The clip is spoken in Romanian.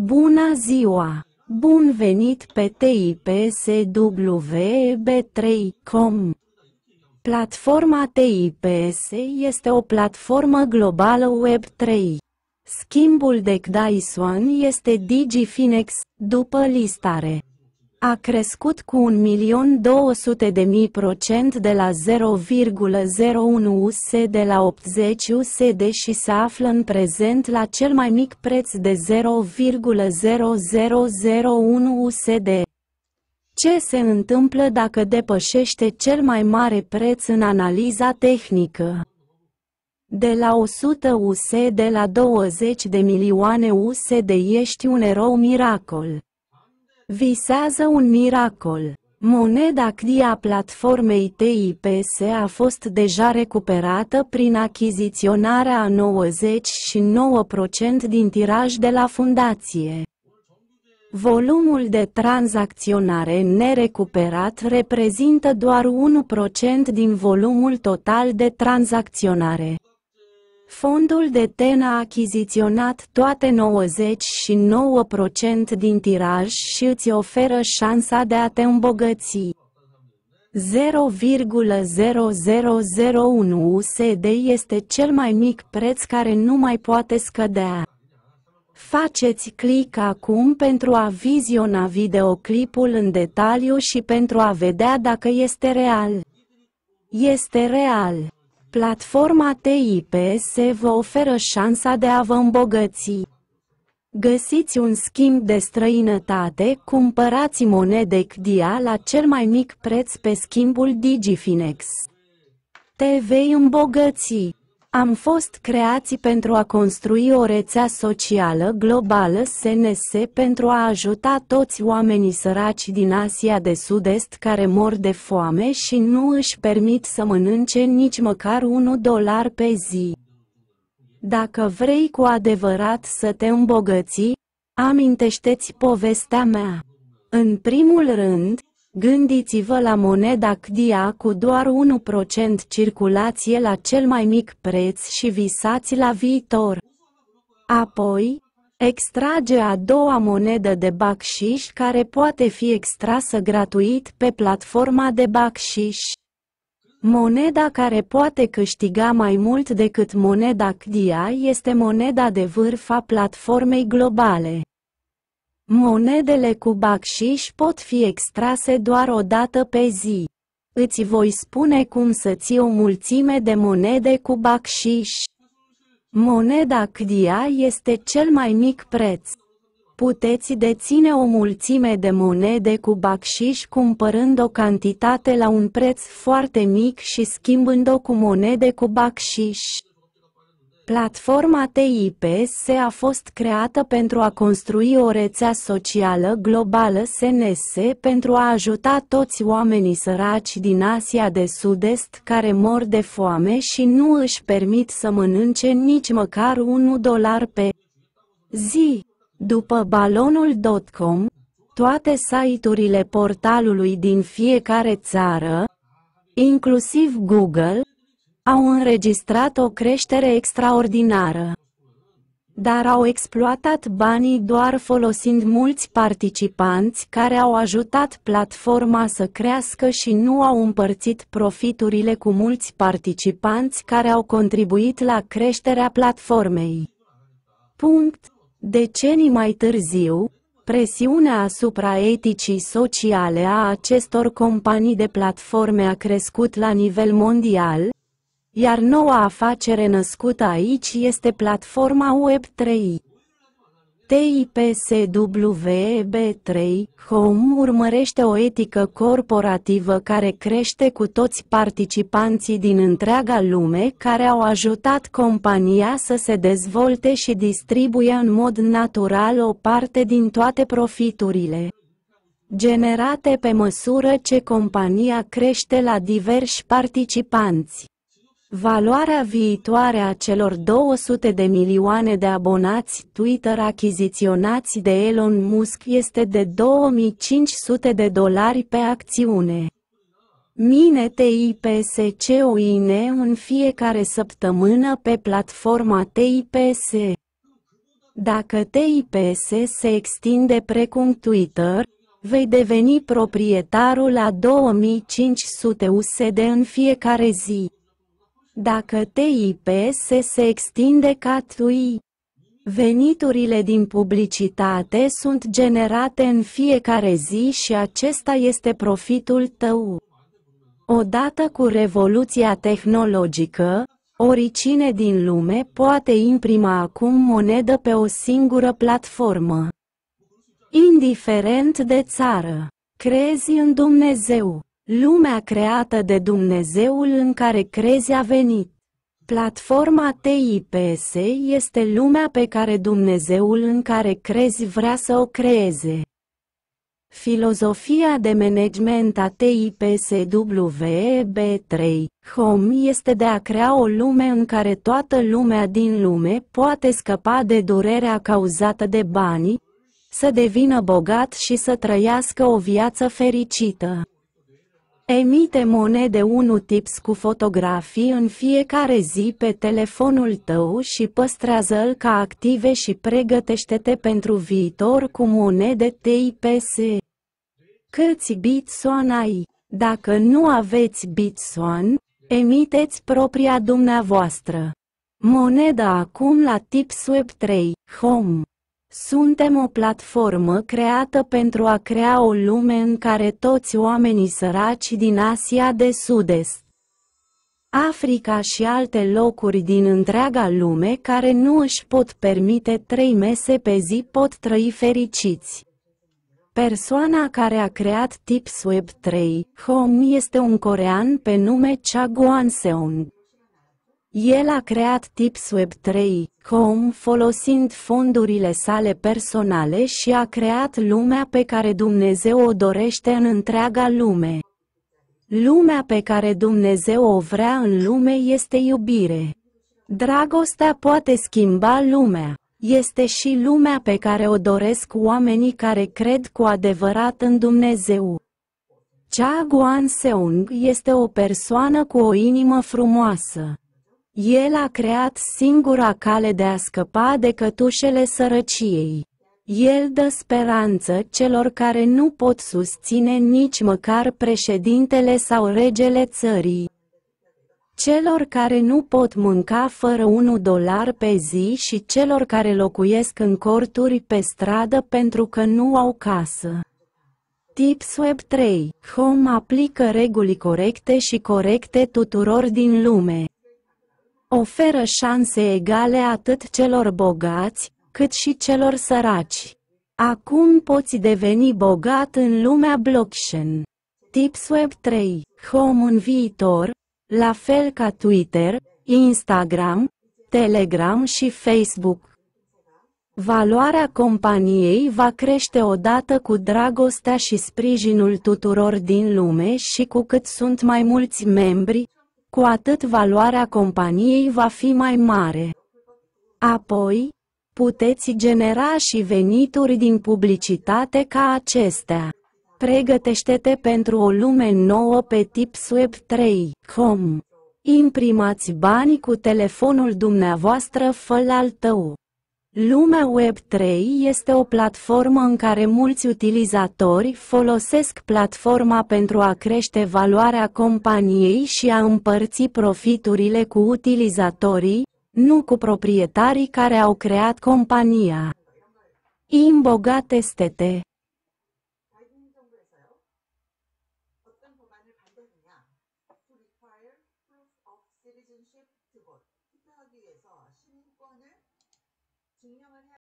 Bună ziua! Bun venit pe TIPSWB3.com! Platforma TIPS este o platformă globală Web3. Schimbul de CDAISON este DigiFinex, după listare a crescut cu 1.200.000% de la 0,01 US de la 80 USD și se află în prezent la cel mai mic preț de 0,0001 USD. Ce se întâmplă dacă depășește cel mai mare preț în analiza tehnică? De la 100 USD la 20 de milioane USD ești un erou miracol. Visează un miracol. Moneda CDIA platformei TIPS a fost deja recuperată prin achiziționarea a 99% din tiraj de la fundație. Volumul de tranzacționare nerecuperat reprezintă doar 1% din volumul total de tranzacționare. Fondul de ten a achiziționat toate 99% din tiraj și îți oferă șansa de a te îmbogăți. 0,0001 USD este cel mai mic preț care nu mai poate scădea. Faceți click acum pentru a viziona videoclipul în detaliu și pentru a vedea dacă este real. Este real. Platforma TIPS vă oferă șansa de a vă îmbogăți. Găsiți un schimb de străinătate, cumpărați monede CDIA la cel mai mic preț pe schimbul DigiFinex. Te vei îmbogăți! Am fost creați pentru a construi o rețea socială globală SNS pentru a ajuta toți oamenii săraci din Asia de Sud-Est care mor de foame și nu își permit să mănânce nici măcar 1 dolar pe zi. Dacă vrei cu adevărat să te îmbogăți, amintește-ți povestea mea. În primul rând, Gândiți-vă la moneda CDIA cu doar 1% circulație la cel mai mic preț și visați la viitor. Apoi, extrage a doua monedă de bacșiș care poate fi extrasă gratuit pe platforma de bacșiș. Moneda care poate câștiga mai mult decât moneda CDI este moneda de vârf a platformei globale. Monedele cu bacșiș pot fi extrase doar o dată pe zi. Îți voi spune cum să ții o mulțime de monede cu bacșiș. Moneda CDIA este cel mai mic preț. Puteți deține o mulțime de monede cu bacșiș cumpărând o cantitate la un preț foarte mic și schimbând-o cu monede cu bacșiș. Platforma TIPS a fost creată pentru a construi o rețea socială globală SNS pentru a ajuta toți oamenii săraci din Asia de Sud-Est care mor de foame și nu își permit să mănânce nici măcar 1 dolar pe zi. După balonul.com, toate site-urile portalului din fiecare țară, inclusiv Google, au înregistrat o creștere extraordinară. Dar au exploatat banii doar folosind mulți participanți care au ajutat platforma să crească și nu au împărțit profiturile cu mulți participanți care au contribuit la creșterea platformei. Punct. Decenii mai târziu, presiunea asupra eticii sociale a acestor companii de platforme a crescut la nivel mondial, iar noua afacere născută aici este platforma Web3. tipswb 3 Home urmărește o etică corporativă care crește cu toți participanții din întreaga lume care au ajutat compania să se dezvolte și distribuie în mod natural o parte din toate profiturile generate pe măsură ce compania crește la diversi participanți. Valoarea viitoare a celor 200 de milioane de abonați Twitter achiziționați de Elon Musk este de 2500 de dolari pe acțiune. Mine TIPSCOIN în fiecare săptămână pe platforma TIPS. Dacă TIPS se extinde precum Twitter, vei deveni proprietarul la 2500 USD în fiecare zi. Dacă TIPS se extinde ca TUI, veniturile din publicitate sunt generate în fiecare zi și acesta este profitul tău. Odată cu revoluția tehnologică, oricine din lume poate imprima acum monedă pe o singură platformă. Indiferent de țară, crezi în Dumnezeu. Lumea creată de Dumnezeul în care crezi a venit. Platforma TIPS este lumea pe care Dumnezeul în care crezi vrea să o creeze. Filozofia de management a TIPSWB3 Home este de a crea o lume în care toată lumea din lume poate scăpa de durerea cauzată de banii, să devină bogat și să trăiască o viață fericită. Emite monede unu tips cu fotografii în fiecare zi pe telefonul tău și păstrează-l ca active și pregătește-te pentru viitor cu monede TIPS. Câți Bitcoin ai? Dacă nu aveți Bitcoin, emiteți propria dumneavoastră. Moneda acum la Tips Web 3, Home. Suntem o platformă creată pentru a crea o lume în care toți oamenii săraci din Asia de Sud-Est, Africa și alte locuri din întreaga lume care nu își pot permite trei mese pe zi pot trăi fericiți. Persoana care a creat Tips Web 3, Home este un corean pe nume Cha Seong. El a creat tipsweb3.com folosind fondurile sale personale și a creat lumea pe care Dumnezeu o dorește în întreaga lume. Lumea pe care Dumnezeu o vrea în lume este iubire. Dragostea poate schimba lumea. Este și lumea pe care o doresc oamenii care cred cu adevărat în Dumnezeu. Cha Guan Seung este o persoană cu o inimă frumoasă. El a creat singura cale de a scăpa de cătușele sărăciei. El dă speranță celor care nu pot susține nici măcar președintele sau regele țării. Celor care nu pot mânca fără un dolar pe zi și celor care locuiesc în corturi pe stradă pentru că nu au casă. Tips Web 3. Home aplică reguli corecte și corecte tuturor din lume. Oferă șanse egale atât celor bogați, cât și celor săraci. Acum poți deveni bogat în lumea blockchain. Tips Web 3. Home în viitor, la fel ca Twitter, Instagram, Telegram și Facebook. Valoarea companiei va crește odată cu dragostea și sprijinul tuturor din lume și cu cât sunt mai mulți membri, cu atât valoarea companiei va fi mai mare. Apoi, puteți genera și venituri din publicitate ca acestea. Pregătește-te pentru o lume nouă pe tipsweb3.com. Imprimați banii cu telefonul dumneavoastră fă al tău. Lumea Web3 este o platformă în care mulți utilizatori folosesc platforma pentru a crește valoarea companiei și a împărți profiturile cu utilizatorii, nu cu proprietarii care au creat compania. Imbogat STT